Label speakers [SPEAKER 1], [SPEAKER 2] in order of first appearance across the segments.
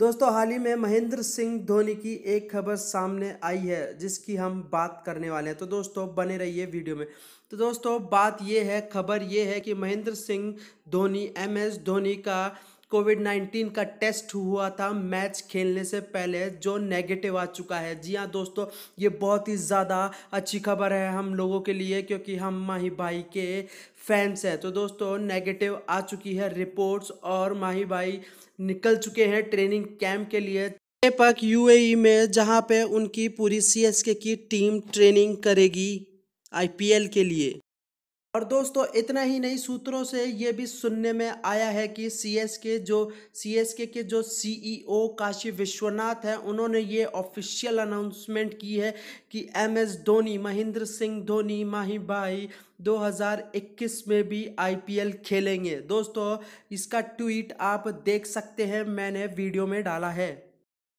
[SPEAKER 1] दोस्तों हाल ही में महेंद्र सिंह धोनी की एक खबर सामने आई है जिसकी हम बात करने वाले हैं तो दोस्तों बने रहिए वीडियो में तो दोस्तों बात यह है खबर ये है कि महेंद्र सिंह धोनी एम एस धोनी का कोविड नाइन्टीन का टेस्ट हुआ था मैच खेलने से पहले जो नेगेटिव आ चुका है जी हाँ दोस्तों ये बहुत ही ज़्यादा अच्छी खबर है हम लोगों के लिए क्योंकि हम माही भाई के फैंस हैं तो दोस्तों नेगेटिव आ चुकी है रिपोर्ट्स और माही भाई निकल चुके हैं ट्रेनिंग कैंप के लिए पक यूएई में जहां पे उनकी पूरी सीएसके की टीम ट्रेनिंग करेगी आईपीएल के लिए और दोस्तों इतना ही नहीं सूत्रों से ये भी सुनने में आया है कि सी एस के जो सी एस के जो सी ओ काशी विश्वनाथ हैं उन्होंने ये ऑफिशियल अनाउंसमेंट की है कि एम एस धोनी महेंद्र सिंह धोनी माही भाई 2021 में भी आईपीएल खेलेंगे दोस्तों इसका ट्वीट आप देख सकते हैं मैंने वीडियो में डाला है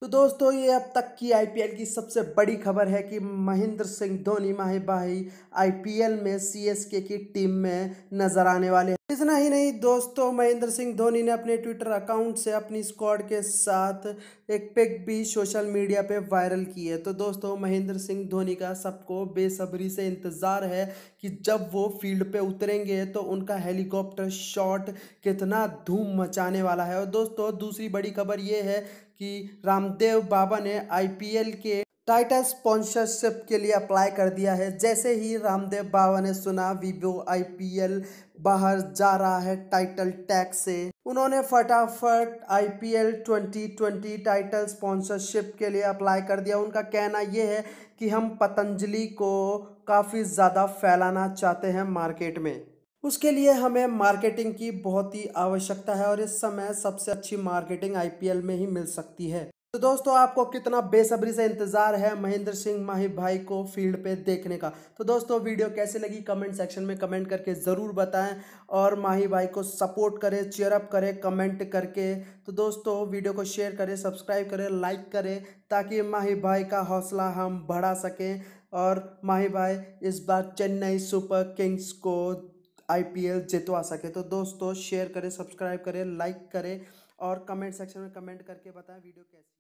[SPEAKER 1] तो दोस्तों ये अब तक की आईपीएल की सबसे बड़ी खबर है कि महेंद्र सिंह धोनी माही बाही आईपीएल में सीएसके की टीम में नजर आने वाले हैं इतना ही नहीं दोस्तों महेंद्र सिंह धोनी ने अपने ट्विटर अकाउंट से अपनी स्क्वाड के साथ एक पिक भी सोशल मीडिया पे वायरल की है तो दोस्तों महेंद्र सिंह धोनी का सबको बेसब्री से इंतज़ार है कि जब वो फील्ड पे उतरेंगे तो उनका हेलीकॉप्टर शॉट कितना धूम मचाने वाला है और दोस्तों दूसरी बड़ी खबर ये है कि राम रामदेव बाबा ने आईपीएल के टाइटल स्पॉन्सरशिप के लिए अप्लाई कर दिया है जैसे ही रामदेव बाबा ने सुना वीवो आईपीएल बाहर जा रहा है टाइटल टैक्स से उन्होंने फटाफट आईपीएल 2020 टाइटल स्पॉन्सरशिप के लिए अप्लाई कर दिया उनका कहना यह है कि हम पतंजलि को काफ़ी ज़्यादा फैलाना चाहते हैं मार्केट में उसके लिए हमें मार्केटिंग की बहुत ही आवश्यकता है और इस समय सबसे अच्छी मार्केटिंग आईपीएल में ही मिल सकती है तो दोस्तों आपको कितना बेसब्री से इंतज़ार है महेंद्र सिंह माहिब भाई को फील्ड पे देखने का तो दोस्तों वीडियो कैसे लगी कमेंट सेक्शन में कमेंट करके ज़रूर बताएं और माही भाई को सपोर्ट करें चेयरअप करें कमेंट करके तो दोस्तों वीडियो को शेयर करें सब्सक्राइब करें लाइक करें ताकि माही भाई का हौसला हम बढ़ा सकें और माही भाई इस बार चेन्नई सुपर किंग्स को एल जितवा सके तो दोस्तों शेयर करें सब्सक्राइब करें लाइक करें और कमेंट सेक्शन में कमेंट करके बताएं वीडियो कैसे